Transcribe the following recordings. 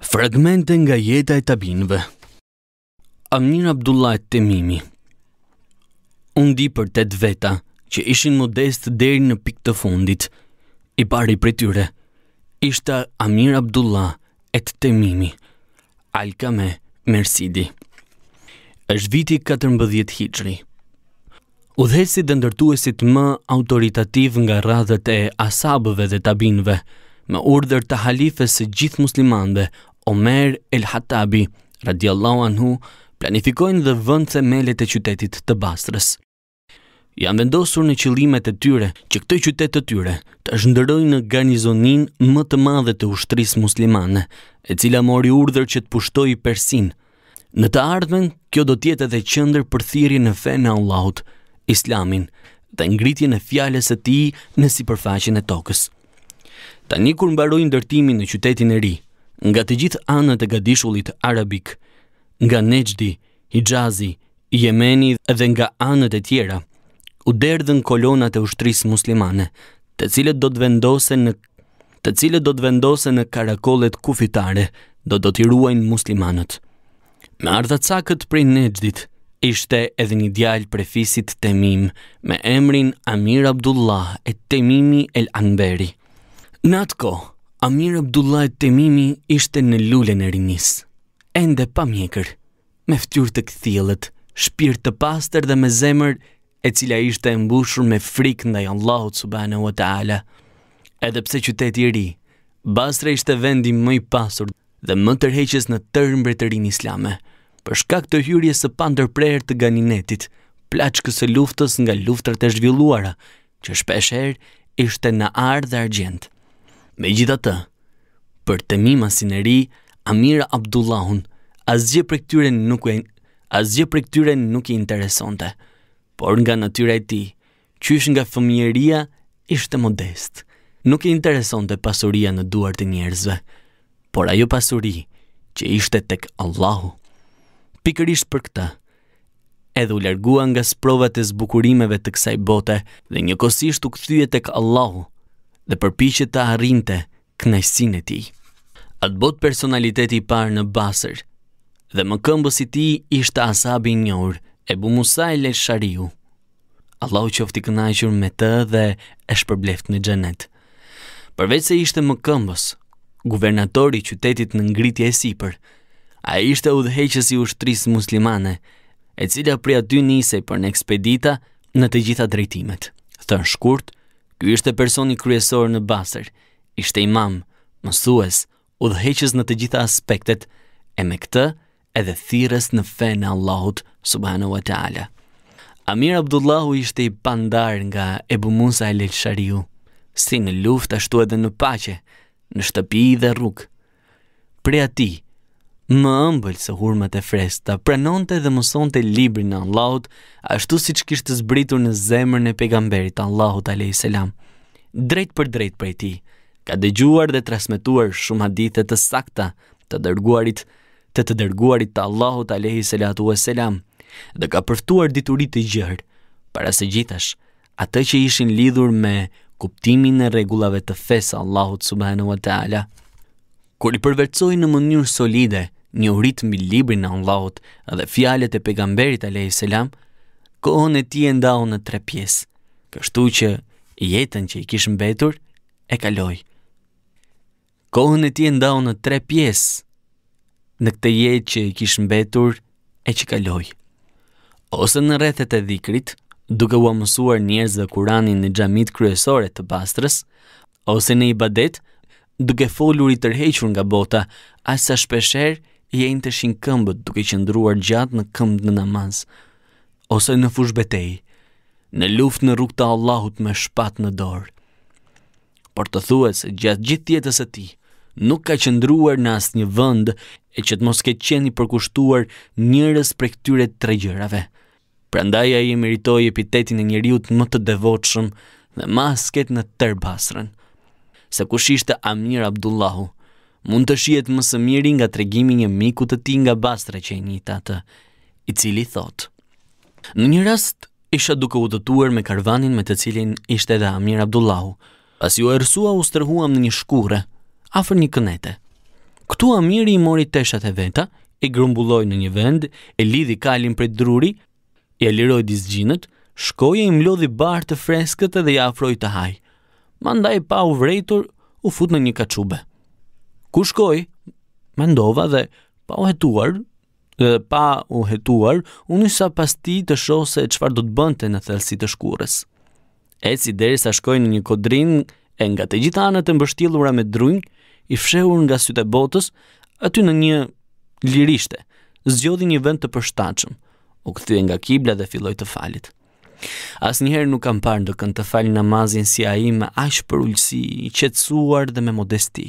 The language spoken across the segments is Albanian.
Fragmente nga jeta e tabinve Amir Abdullah të mimi Unë di për të të veta që ishin modest deri në pik të fundit I pari për tyre Ishta Amir Abdullah e Temimi të mimi Alka me Mercedi është viti 14 hijri U dhe ndërtuesit më autoritativ nga radhët e asabëve dhe tabinve me urdhër të halifës së gjithë muslimanëve, Omer el Hatabi, radiallahu anhu, planifikojnë dhe vënd themelet e qytetit të Bastrës. Janë vendosur në qëllimet e tyre që këtë qytet të tyre të shndërojnë në garnizonin më të madhe të ushtris muslimane, e cila mori urdhër që të pushtoj i persin. Në të ardhmen, kjo do tjetë edhe qëndër për thiri në fe në Allahut, islamin, dhe ngritje në fjales e ti në si përfaqin e tokës. Tani kur mbaroi ndërtimin në qytetin e ri, nga të gjithë anët e gadishullit arabik, nga Nejdi, Hijazi, Jemeni dhe nga anët e tjera, u derdhën kolonat e ushtrisë muslimane, të cilët do të vendosen në të cilët do të vendosen në karakollet kufitare, do do t'i ruajnë muslimanët. Me ardha ardhacakët prej Nejdit, ishte edhe një djalë prefisit fisit Temim me emrin Amir Abdullah e Temimi el Anberi. Në atë ko, Amir Abdullah Temimi ishte në lullën e rinis, ende pa mjekër, me ftyur të këthilët, shpirë të pastër dhe me zemër e cila ishte e mbushur me frikë ndaj Allahut subhanahu wa ta'ala. Edhe pse qyteti i ri, Basra ishte vendi më i pasur dhe më tërheqes në tërë mbretërin islame, për shkak të hyrje së pandërprer të ganinetit, plaçkës e luftës nga luftër e zhvilluara, që shpesher ishte në dhe argjendë. Me gjitha të, për të mima si në ri, Amira Abdullahun, asgjë për këtyre nuk e asgjë këtyre nuk i interesonte, por nga natyra e ti, qysh nga fëmijeria, ishte modest. Nuk e interesonte pasuria në duart e njerëzve, por ajo pasuri që ishte tek Allahu. Pikërisht për këtë, edhe u largua nga sprovat e zbukurimeve të kësaj bote dhe njëkosisht u këthyje tek Allahu, dhe përpiqet ta arrinte kënaqësinë e tij. Atë bot personaliteti i parë në Basër dhe më këmbës i tij ishte Asabi i njohur e Bu Musa i Shariu. Allahu qoftë i kënaqur me të dhe e shpërbleft në xhenet. Përveç se ishte më këmbës, guvernatori i qytetit në ngritje e sipër, ai ishte udheqës i ushtrisë muslimane, e cila pri aty nisej për në ekspedita në të gjitha drejtimet. Thën shkurt, Ky ishte personi kryesor në Basër, ishte imam, mësues, udhëheqës në të gjitha aspektet e me këtë edhe thirrës në fe e Allahut subhanahu wa taala. Amir Abdullahu ishte i pandar nga Ebu Musa al-Shariu, si në luftë ashtu edhe në paqe, në shtëpi dhe rrugë. Pre atij, më ëmbël se hurmët e fresta, pranonte dhe mësonte librin e Allahut, ashtu siç kishte zbritur në zemrën e pejgamberit Allahut alayhi salam. Drejt për drejt prej tij, ka dëgjuar dhe transmetuar shumë hadithe të sakta të dërguarit të të dërguarit të Allahut alayhi salatu wassalam dhe ka përftuar diturit të gjërë, para se gjithash, atë që ishin lidhur me kuptimin e regulave të fesë Allahut subhanu wa ta'ala. Kur i përvercoj në mënyrë solide, një urit mbi librin e Allahut dhe fjalët e pejgamberit alayhi salam, kohën e tij e ndau në tre pjesë. Kështu që jetën që i kishë mbetur e kaloi. Kohën e tij e ndau në tre pjesë. Në këtë jetë që i kishë mbetur e që kaloi. Ose në rrethet e dhikrit, duke u mësuar njerëz dhe Kur'anin në xhamit kryesore të pastrës, ose në ibadet, duke folur i tërhequr nga bota, as sa shpeshherë jenë të shinë këmbët duke qëndruar gjatë në këmbët në namaz, ose në fush betej, në luft në rrug të Allahut me shpat në dorë. Por të thua se gjatë gjithë tjetës e ti, nuk ka qëndruar në asë një vënd e që të mos ke qeni përkushtuar njërës për këtyre të regjërave. Prandaj a i e meritoj epitetin e njëriut më të devotshëm dhe masket në tërbasrën. Se kush ishte Amir Abdullahu, mund të shiet më së miri nga tregimi një miku të tij nga bastre që i një atë, i cili thot: Në një rast isha duke u me karvanin me të cilin ishte edhe Amir Abdullahu. Pas ju ersua u strehuam në një shkure, afër një kënete. Këtu Amiri i mori teshat e veta, i grumbulloi në një vend, e lidhi kalin për druri, i aliroj disgjinët, shkoi e i mlodhi bardh të freskët dhe i afroi të haj. Mandaj pa u vrejtur, u fut në një kaçube ku shkoj? Mendova dhe pa u hetuar, dhe pa u hetuar, unë isha pas ti të shoh se qëfar do të bënte në thelsi të shkurës. E si deri sa shkoj në një kodrin e nga të gjitha anët e mbështilura me drunjë, i fshehur nga sytë e botës, aty në një lirishte, zgjodhi një vend të përshtachëm, u këthy nga kibla dhe filloj të falit. Asnjëherë nuk kam parë kënë të fal namazin si ai me aq për ullësi, i qetësuar dhe me modesti.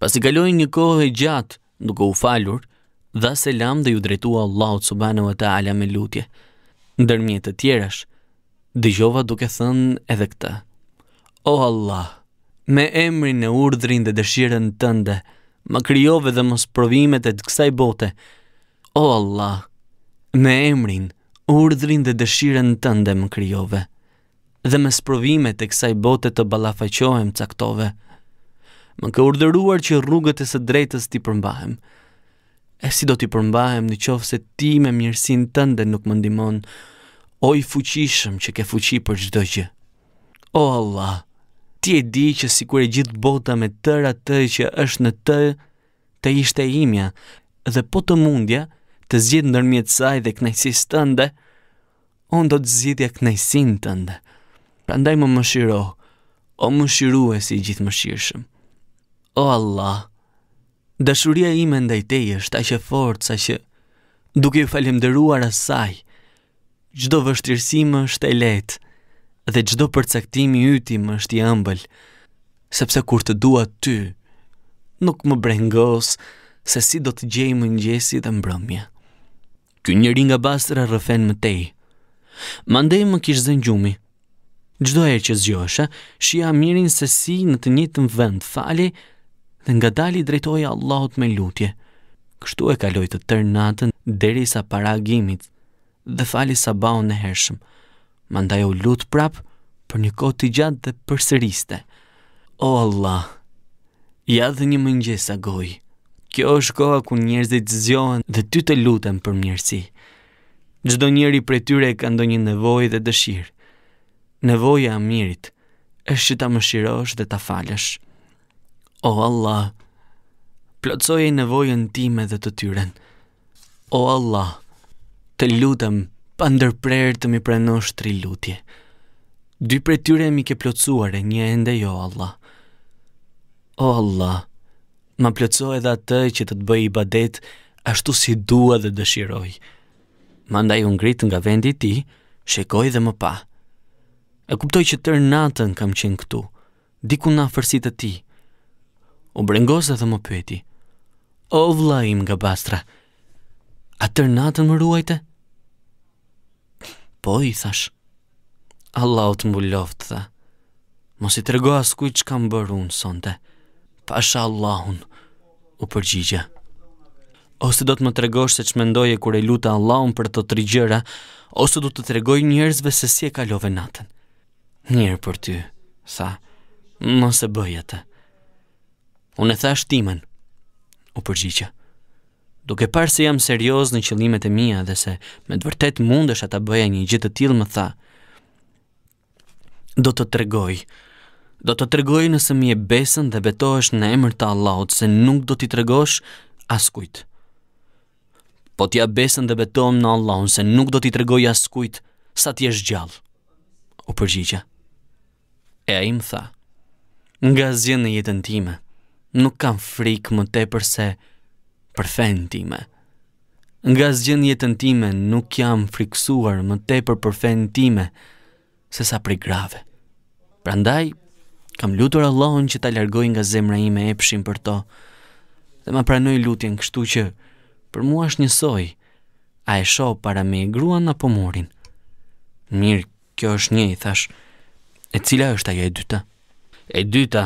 Pas i kaloi një kohë e gjatë duke u falur, dha selam dhe ju drejtua Allahu subhanahu wa taala me lutje. Ndërmjet të tjerash, dëgjova duke thënë edhe këtë: O Allah, me emrin e urdhrin dhe dëshirën tënde, më krijove dhe më sprovimet e të kësaj bote. O Allah, me emrin, urdhrin dhe dëshirën tënde më krijove dhe më sprovimet e kësaj bote të balafaqohem caktove më ka urdhëruar që rrugët e së drejtës ti përmbahem. E si do t'i përmbahem në qofë se ti me mirësin tënde nuk më ndimon, o i fuqishëm që ke fuqi për gjdo gjë. O Allah, ti e di që si kur e gjithë bota me tëra të që është në të, të ishte imja, dhe po të mundja të zgjidh ndërmjet saj dhe knajsis tënde, on do të zgjidhja knajsin tënde. Prandaj më mëshiro, o mëshiruesi i gjithë mëshirshëm. O Allah, dashuria ime ndaj teje është aq fort, sa që duke ju falemderuar asaj, çdo vështirësi më është e lehtë dhe çdo përcaktimi i yti më është i ëmbël, sepse kur të dua ty, nuk më brengos se si do të gjej mëngjesi dhe mbrëmja. Ky njëri nga Basra rëfen më tej. Mandej më kish zën gjumi. Çdo herë që zgjohesha, shija mirin se si në të njëjtën vend fali dhe nga dali drejtoj Allahut me lutje. Kështu e kaloj të tërë natën deri sa para agimit dhe fali sa baon në hershëm. Mandaj u lutë prap për një kohë të gjatë dhe përsëriste. O Allah, ja dhe një mëngjes a goj. Kjo është koha ku njerëzit zjohen dhe ty të lutën për mirësi. Gjdo njeri për tyre e ka ndonjë nevoj dhe dëshirë. Nevoja a mirit është që ta më shirosh dhe ta falësh. O Allah, plotsoj e nevojën time dhe të tyren. O Allah, të lutëm pa ndërprerë të mi preno tri lutje. Dy për tyre mi ke plotsuar e një ende jo Allah. O Allah, ma plotso edhe atë që të të bëj i badet ashtu si dua dhe dëshiroj. Ma ndaj unë grit nga vendi ti, shekoj dhe më pa. E kuptoj që tërë natën kam qenë këtu, diku na fërsi të ti, U brengoza dhe më pyeti. O vla im nga bastra, a tërnatën më ruajte? Po, i thash. Allah o të mbuloft, tha. Mos i tërgo as kujtë që kam bërë unë sonte. Pasha Allahun, u përgjigja. Ose do të më tërgosh se që mendoje kure luta Allahun për të trigjera, ose do të tërgoj njerëzve se si e kalove natën. Njerë për ty, tha. Mos e bëjë atë. Unë e thash timën u përgjigja. Duke parë se jam serioz në qëllimet e mia dhe se me të vërtet mundesha ta bëja një gjë të tillë, më tha, do të tërgoj Do të tërgoj nëse mi e besën dhe betohesh në emër të Allahut se nuk do t'i tregosh askujt. Po t'ja besën dhe betohem në Allahun se nuk do t'i tregoj askujt sa t'i është gjallë. U përgjigja. E a im tha, nga zjenë në jetën time, nuk kam frikë më te përse për fenë time. Nga zgjën jetën time nuk jam friksuar më te për për fenë time, se sa pri grave. Prandaj, kam lutur Allahun që ta largoj nga zemra ime epshin për to, dhe ma pranoj lutjen kështu që për mua është njësoj, a e sho para me i gruan apo morin. Mirë, kjo është një, i thash, e cila është ajo e dyta? E dyta,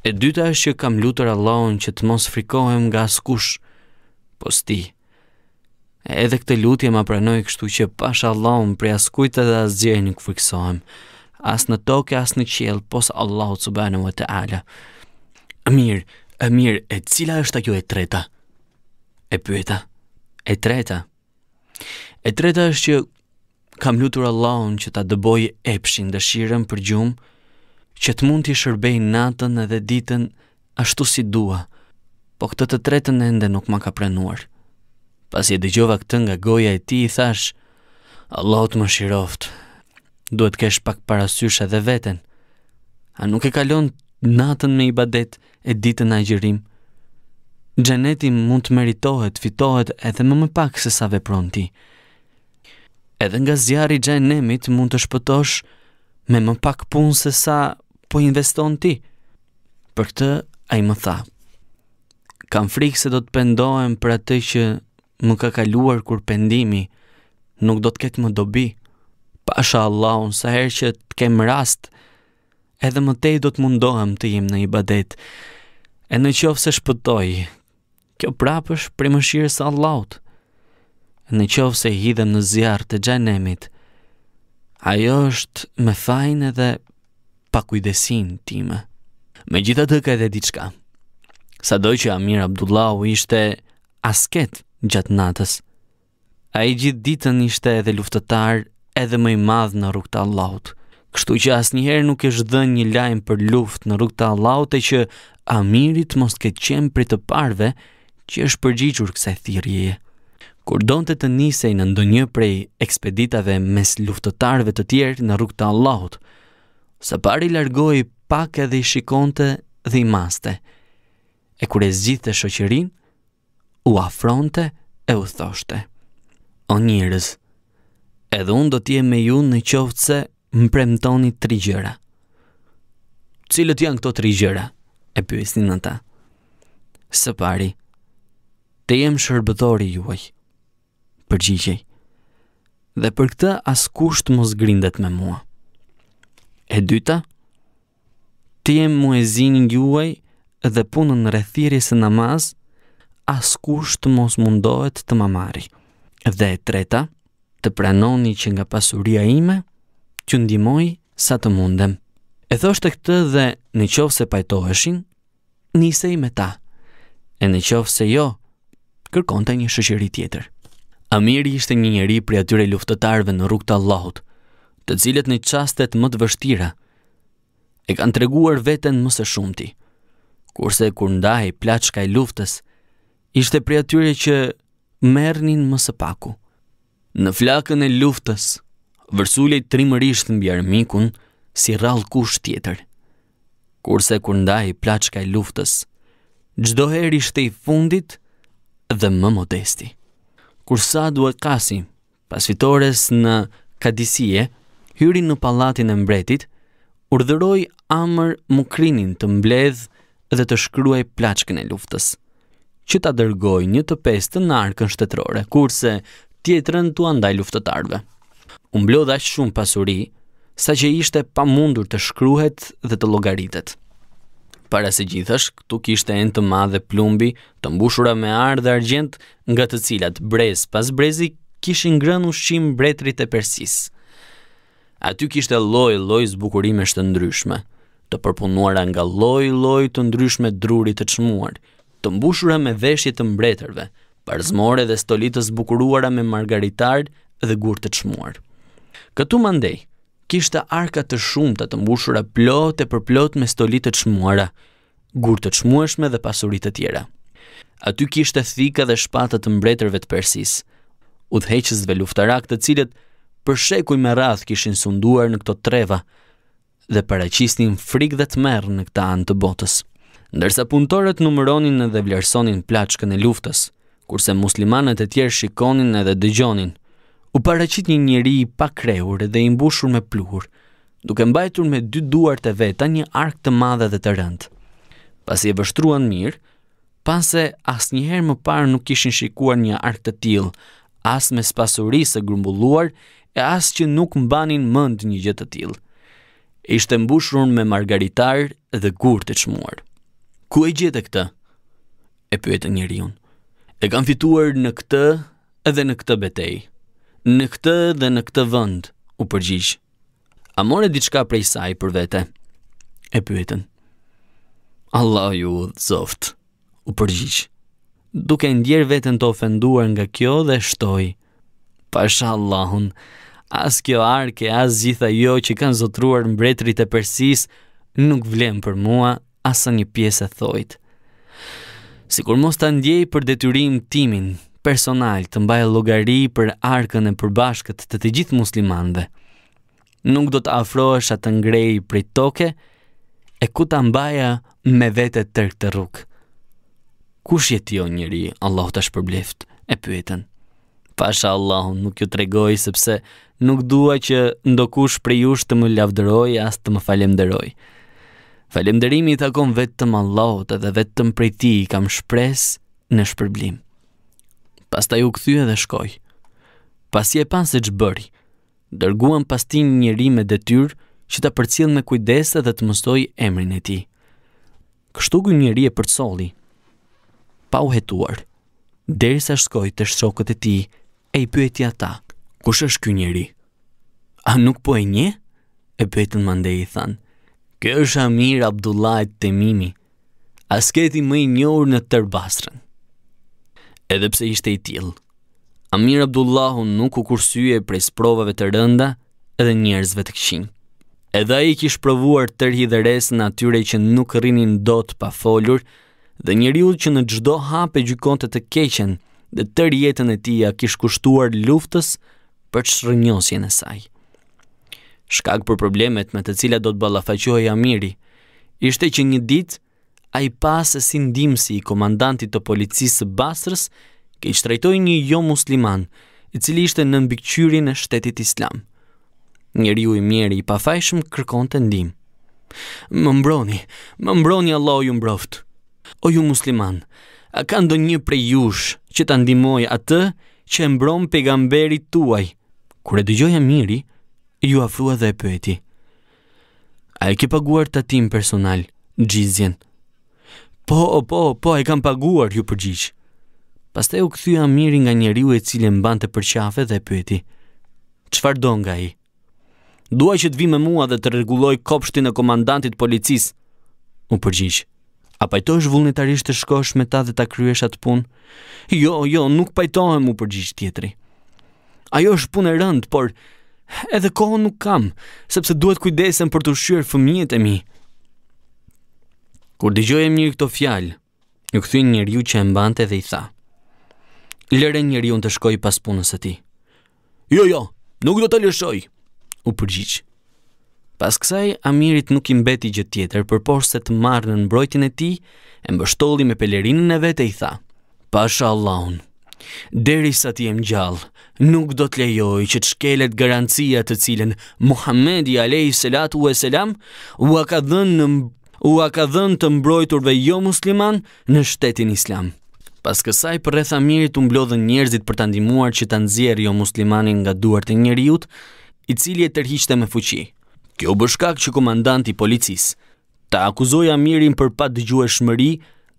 E dyta është që kam lutur Allahun që të mos frikohem nga askush posti. Edhe këtë lutje ma pranoj kështu që pash Allahun pri askujt edhe asgjë nuk friksohem, as në tokë as në qiell, pos Allahu subhanahu wa taala. Amir, Amir, e cila është ajo e treta? E pyeta. E treta. E treta është që kam lutur Allahun që ta dëboj epshin dëshirën për gjumë, që të mund t'i shërbej natën edhe ditën ashtu si dua, po këtë të tretën ende nuk ma ka prenuar. Pas i dëgjova këtë nga goja e ti i thash, Allah të më shiroft, duhet kesh pak parasysh edhe veten, a nuk e kalon natën me i badet e ditën a gjërim. Gjeneti mund të meritohet, fitohet edhe më më pak se sa vepron ti. Edhe nga zjarri gjenemit mund të shpëtosh me më pak punë se sa po investon ti? Për këtë, a i më tha, kam frikë se do të pendohem për atë që më ka kaluar kur pendimi, nuk do të ketë më dobi. Pasha Allahun, sa herë që të kem rast, edhe më tej do të mundohem të jim në i badet. E në qofë se shpëtoj, kjo prapësh është prej mëshirës Allahut. E në qofë se hidhem në zjarë të gjenemit, ajo është me fajnë edhe pa kujdesin time. Me gjitha të ka edhe diçka. Sa doj që Amir Abdullahu ishte asket gjatë natës, a i gjithë ditën ishte edhe luftetar edhe mëj madhë në rukëta Allahut. Kështu që asnjëherë nuk eshtë dhe një lajmë për luft në rukëta Allahut e që Amirit mos ke qemë për të parve që është përgjichur kësa e thirjeje. Kur donë të të nisej në ndonjë prej ekspeditave mes luftetarve të tjerë në rukëta Allahut, Së pari largoi pak edhe i shikonte dhe i maste. E kur e të shoqërin, u afronte e u thoshte. O njërës, edhe unë do t'je me ju në qoftë se më premtoni tri gjëra. Cilët janë këto tri gjëra? E pyesin në ta. Së pari, të jem shërbëtori juaj. Përgjigjej. Dhe për këtë as kusht mos grindet me mua. E dyta, të jemë muezin një uaj dhe punën në rethiris e namaz, as kushtë mos mundohet të mamari. Dhe e treta, të pranoni që nga pasuria ime, që ndimoj sa të mundem. E thoshtë e këtë dhe në qovë se pajtoheshin, njëse i me ta, e në qovë se jo, kërkonte një shëshëri tjetër. Amiri ishte një njeri për atyre luftëtarve në rrugë të Allahut, të cilët në qastet më të vështira, e kanë treguar veten më së shumti. Kurse kur ndaj plaçka i luftës, ishte prej atyre që merrnin më së paku. Në flakën e luftës, vërsulej trimërisht në bjarëmikun, si rrallë kush tjetër. Kurse kur ndaj plaçka i luftës, çdo herë ishte i fundit dhe më modesti. Kur sa duhet kasi pas fitores në Kadisie, hyri në pallatin e mbretit, urdhëroi amër Mukrinin të mbledh dhe të shkryoj plaçkën e luftës, që ta dërgoj një të pestë në arkën shtetërore, kurse tjetërën të andaj luftëtarve. Unë blodha shumë pasuri, sa që ishte pa mundur të shkruhet dhe të logaritet. Para se gjithësh, këtu kishte enë të madhe plumbi, të mbushura me arë dhe argjent, nga të cilat brez pas brezi kishin grën ushqim bretrit e persisë. Aty kishte lloj lloj zbukurime të ndryshme, të përpunuara nga lloj lloj të ndryshme druri të çmuar, të mbushura me veshje të mbretërve, parzmore dhe stoli të zbukuruara me margaritar dhe gur të çmuar. Këtu mandej kishte arka të shumta të mbushura plot e për plot me stoli të çmuara, gur të çmueshme dhe pasuri të tjera. Aty kishte thika dhe shpatë të mbretërve të Persis, udhëheqësve luftarak të cilët për shekuj me radh kishin sunduar në këto treva dhe paraqisnin frikë dhe tmerr në këtë anë të botës. Ndërsa punëtorët numëronin edhe vlerësonin plaçkën e luftës, kurse muslimanët e tjerë shikonin edhe dëgjonin, u paraqit një njeri i pa krehur dhe i mbushur me pluhur, duke mbajtur me dy duart e veta një ark të madh dhe të rënd. Pasi e vështruan mirë, pan asnjëherë më parë nuk kishin shikuar një ark të tillë, as me spasurisë së grumbulluar, e asë që nuk mbanin mënd një gjithë të tilë. Ishte mbushrun me margaritar dhe gurë të qmuarë. Ku e gjithë këta? E pyetë njëri unë. E kam fituar në këtë edhe në këtë betej. Në këtë dhe në këtë vënd, u përgjish. A more diçka prej saj për vete? E pyetën. Allah ju zoft, u përgjish. Duke ndjerë vetën të ofenduar nga kjo dhe shtojë, pasha Allahun. As kjo arke, as gjitha jo që kanë zotruar mbretrit e persis, nuk vlem për mua asa një pjesë e thojt. Si kur mos të ndjej për detyrim timin, personal të mbaj logari për arkën e përbashkët të të gjithë muslimanve. Nuk do të afrohesha të ngrej për toke, e ku të mbaja me vetë të rukë. Kush jetë jo njëri, Allah të shpërbleft, e pyetën pasha Allahun, nuk ju tregoj sepse nuk dua që ndokush prej jush të më lavdëroj as të më falemderoj. Falënderimi i takon vetëm Allahut edhe vetëm prej ti kam shpres në shpërblim. Pas ta ju dhe shkoj. Pas je pan se që bëri, dërguan pas ti njëri me detyrë që ta përcil me kujdes dhe të mëstoj emrin e ti. Kështu gë njëri e përcolli pa u hetuar, deri sa shkoj të shokët e ti, e i pyeti ata, kush është ky njeri? A nuk po e nje? E pëjtën mande i thanë, kjo është Amir Abdullah e temimi, a s'keti më i njohur në tërbastrën. Edhepse ishte i tilë, Amir Abdullah unë nuk u kursyje prej sprovave të rënda edhe njerëzve të këshin. Edha i kishë provuar tërhi dhe resë në atyre që nuk rinin do të pa folur dhe njeri u që në gjdo hape gjykonte të keqen dhe të jetën e tia kish kushtuar luftës për shrënjosjen e saj. Shkak për problemet me të cilat do të ballafaqohej Amiri, ishte që një ditë ai pa se si ndihmësi i komandantit të policisë së Basrës, ke i shtrejtoj një jo musliman, i cili ishte në mbikqyrin e shtetit islam. Njeri u i mjeri i pafajshëm kërkon të ndim. Më mbroni, më mbroni Allah o ju mbroft. O ju musliman, A ka ndonjë prej jush që ta ndimoj atë që e mbron pejgamberit tuaj. Kur e dëgjoi Amiri, ju afrua dhe e pyeti: A e ke paguar të tim personal xhizjen? Po, po, po, e kam paguar, ju përgjigj. Pastaj u këthyja Amiri nga njeriu i cili mbante për qafe dhe e pyeti: Çfarë do nga ai? Dua që të vi me mua dhe të rregulloj kopshtin e komandantit policisë. U përgjigj: A pajtojsh vullnetarisht të shkosh me ta dhe ta kryesh atë pun? Jo, jo, nuk pajtojnë mu gjithë tjetëri. Ajo është punë e rëndë, por edhe kohën nuk kam, sepse duhet kujdesen për të shqyrë fëmijet e mi. Kur di gjojë e këto fjalë, ju këthin një rju që e mbante dhe i tha. Lëre një rju në të shkoj pas punës e ti. Jo, jo, nuk do të lëshoj, u përgjishë. Pas kësaj, Amirit nuk i mbeti gjë tjetër, për por se të marrë në mbrojtjen e ti, e mbështolli me pelerinën e vete i tha, Pasha Allahun, deri sa ti e më gjallë, nuk do të lejoj që të shkelet garancia të cilën Muhammedi Alehi Selatu e Selam u a ka në u a ka dhënë të mbrojturve jo musliman në shtetin islam. Pas kësaj për Amirit u mblodhën njerëzit për ta ndihmuar që ta nxjerrë jo muslimanin nga duart e njerëjut, i cili e tërhiqte me fuqi. Kjo bëshkak që komandant i policis, ta akuzoj Amirin për pat dëgju e shmëri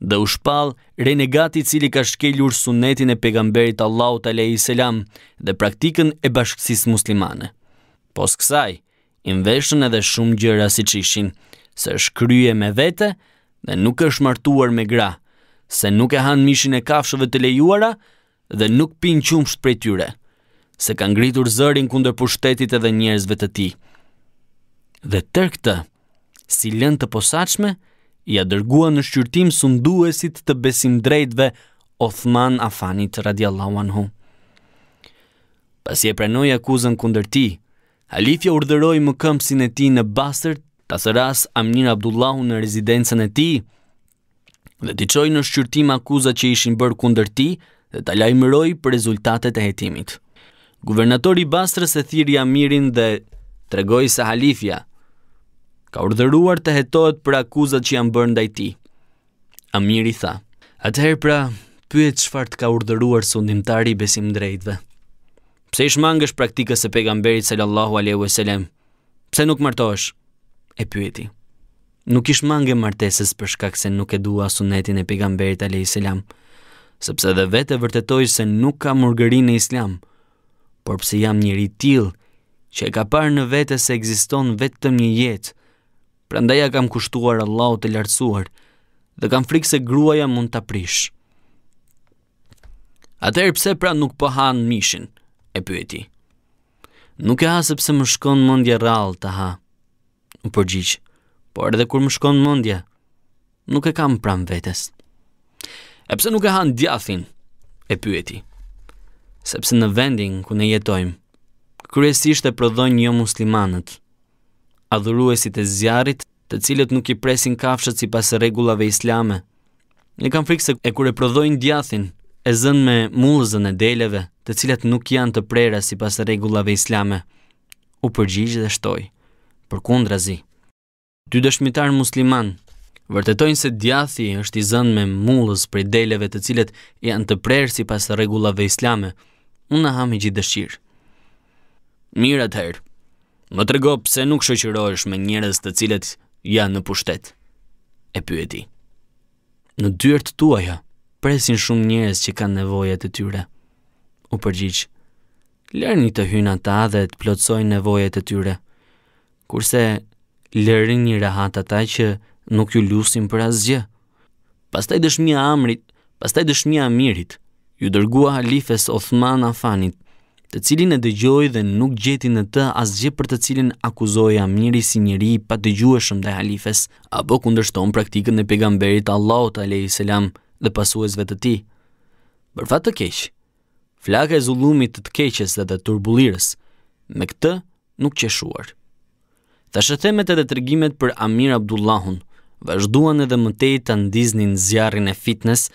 dhe u shpal renegati cili ka shkeljur sunetin e pegamberit Allah të lehi selam dhe praktikën e bashkësis muslimane. Pos kësaj, imveshën edhe shumë gjëra si qishin, se shkryje me vete dhe nuk është martuar me gra, se nuk e hanë mishin e kafshëve të lejuara dhe nuk pinë qumsht për tyre, se kanë gritur zërin kunder pushtetit edhe njerëzve të ti dhe tër këtë, si lënd të posaqme, i a dërgua në shqyrtim sunduesit të besim drejtve Othman Afanit radiallahu anhu. Pas je prenoj akuzën kunder ti, Halifja urderoj më këmpsin e ti në Basër, të sëras Amnir Abdullahu në rezidencën e ti, dhe t'i qoj në shqyrtim akuzat që ishin bërë kunder ti dhe t'a lajmëroj për rezultatet e hetimit. Guvernatori Basrës e thiri Amirin dhe tregoj se Halifja, ka urdhëruar të hetohet për akuzat që janë bërë ndaj tij. Amir i tha: "Atëherë pra, pyet çfarë të ka urdhëruar sundimtari besim drejtëve. Pse i shmangësh praktikën e pejgamberit sallallahu alaihi wasallam? Pse nuk martohesh?" e pyeti. Nuk i shmangë martesës për shkak se nuk e dua sunetin e pejgamberit alaihi salam, sepse edhe vetë vërtetoj se nuk ka murgëri në Islam, por pse jam njëri i tillë që e ka parë në vete se ekziston vetëm një jetë Prandaj e kam kushtuar Allahut të lartësuar, dhe kam frikë se gruaja mund të prish. Atëher pse pra nuk po han mishin, e pyeti. Nuk e ha sepse më shkon mendja rallë të ha, u përgjigj. Por edhe kur më shkon mendja, nuk e kam pranë vetes. E pse nuk e han djathin, e pyeti. Sepse në vendin ku ne jetojmë, kryesisht e prodhon një muslimanët adhuruesit e zjarit të cilët nuk i presin kafshët si pas regullave islame. Në kam frikë se e kur e prodhojnë djathin, e zën me mullëzën e deleve, të cilët nuk janë të prera si pas regullave islame. U përgjigjë dhe shtoj, për kundra zi. Ty dëshmitar musliman, vërtetojnë se djathi është i zën me mullëz prej deleve të cilët janë të prera si pas regullave islame. Unë në hami gjithë dëshirë. Mirë atëherë, më tërgo pse nuk shëqirojsh me njërez të cilet janë në pushtet. E pyeti. Në dyrt tuaja, presin shumë njërez që kanë nevojat e tyre. U përgjith, lërni të hyna ta dhe të plotsojnë nevojat e tyre. Kurse, lërni një rahat ata që nuk ju lusin për asgjë. Pastaj dëshmia amrit, pastaj dëshmia amirit, ju dërgua halifes Othman Afanit të cilin e dëgjoj dhe nuk gjeti në të asgjë për të cilin akuzoj Amiri si njëri pa dëgjueshëm dhe halifes, apo kundërshton praktikën e pegamberit Allahot a.s. dhe pasuesve të ti. Bërfa të keqë, flaka e zullumit të të keqës dhe të turbulirës, me këtë nuk qeshuar. Të shëthemet edhe të rgimet për Amir Abdullahun, vazhduan edhe mëtej të ndiznin zjarin e fitness,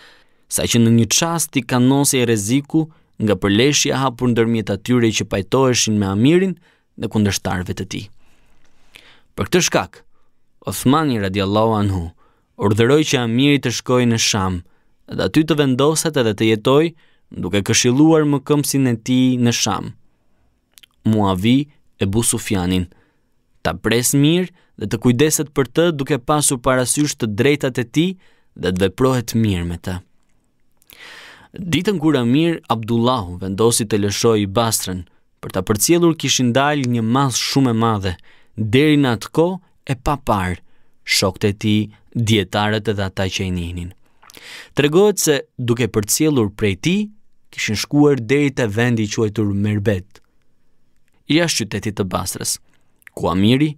sa që në një qast i kanon se i reziku, nga përleshja hapur ndërmjet atyre që pajtoheshin me Amirin dhe kundërshtarëve të tij. Për këtë shkak, Osmani radiallahu anhu urdhëroi që Amiri të shkojë në Sham dhe aty të vendoset edhe të jetoj duke këshiluar më këmsin e ti në Sham. Muavi e bu Sufjanin, ta pres mirë dhe të kujdeset për të duke pasu parasysh të drejtat e ti dhe të veprohet mirë me të. Ditën kur Amir Abdullahu vendosi të lëshoi Basrën, për ta përcjellur kishin dalë një mas shumë e madhe, deri në atë ko e pa Shokët e tij, dietarët edhe ata që i ninin. Tregohet se duke përcjellur prej ti, kishin shkuar deri te vendi i quajtur Merbet, jashtë qytetit të Basrës, ku Amiri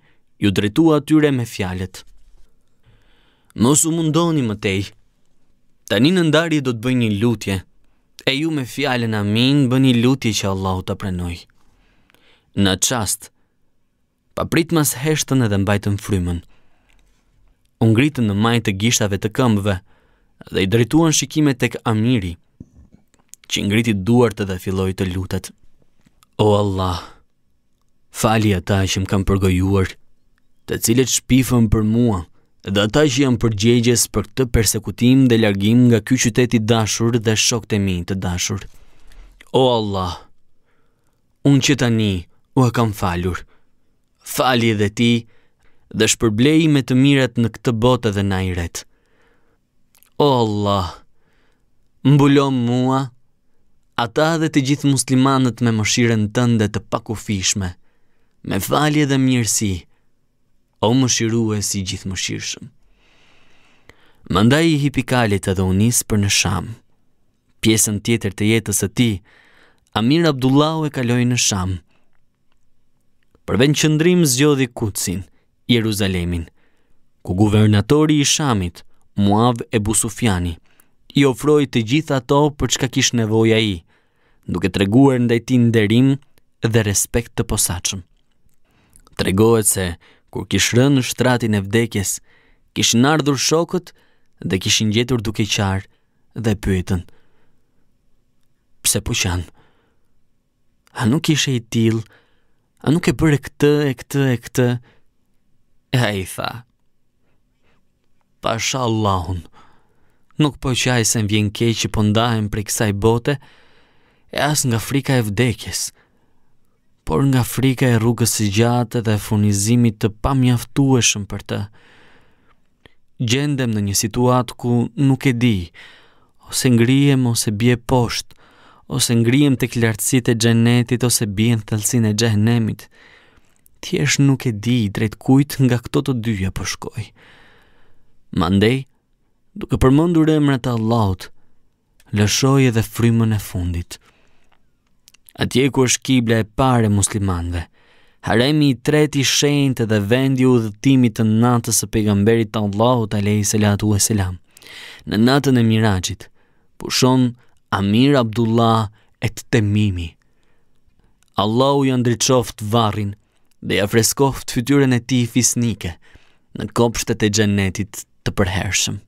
ju drejtua atyre me fjalët: Mos mundoni më tej. Tani në ndarje do të bëj një lutje, e ju me fjallën amin bëni lutje që Allahu të prenoj. Në qast, pa prit mas heshtën edhe mbajtën frymën. Unë gritën në majtë të gishtave të këmbëve dhe i drejtuan shikime tek amiri, që ngriti duartë dhe filloj të lutet. O Allah, fali ata që më kam përgojuar, të cilët shpifën për mua, dhe ata që janë përgjegjës për këtë persekutim dhe largim nga ky qytet i dashur dhe shokët e mi të dashur. O Allah, unë që tani u e kam falur. Fali edhe ti dhe shpërblej me të mirat në këtë botë dhe najret. O Allah, mbulom mua, ata dhe të gjithë muslimanët me mëshiren tënde të pakufishme, me falje dhe mirësi, o më shiru e si gjithë më shirëshëm. Mandaj i hipikalit edhe unisë për në sham. Pjesën tjetër të jetës e ti, Amir Abdullahu e kaloj në shamë. Përven qëndrim zjodhi kutsin, Jeruzalemin, ku guvernatori i shamit, Muav e Busufjani, i ofroj të gjitha ato për çka kishë nevoja i, duke të reguar ndajti nderim dhe respekt të posachëm. Të reguar se, kur kishë rënë në shtratin e vdekjes, kishë nardhur shokët dhe kishë njëtur duke qarë dhe pyetën. Pse po qanë? A nuk ishe i tilë? A nuk e e këtë, e këtë, e këtë? E a i tha. Pasha Allahun, nuk po qaj se më vjen keqë po ndahem për kësaj bote, e as nga frika e vdekjes, por nga frika e rrugës së gjatë dhe furnizimit të pamjaftueshëm për të. Gjendem në një situatë ku nuk e di, ose ngrihem ose bie poshtë, ose ngrihem tek lartësitë e xhenetit ose bie në thellësinë e xhenemit. Thjesh nuk e di drejt kujt nga këto të dyja po shkoj. Mandej, duke përmendur emrat e Allahut, lëshoi edhe frymën e fundit atje ku është kibla e parë e muslimanëve. Haremi i tretë i shenjtë dhe vendi i udhëtimit të natës së pejgamberit të Allahut alayhi salatu wasalam. Në natën e Miraxhit pushon Amir Abdullah et Temimi. Allahu ja ndriçoft varrin dhe ja freskoft fytyrën e tij fisnike në kopshtet e xhenetit të përhershëm.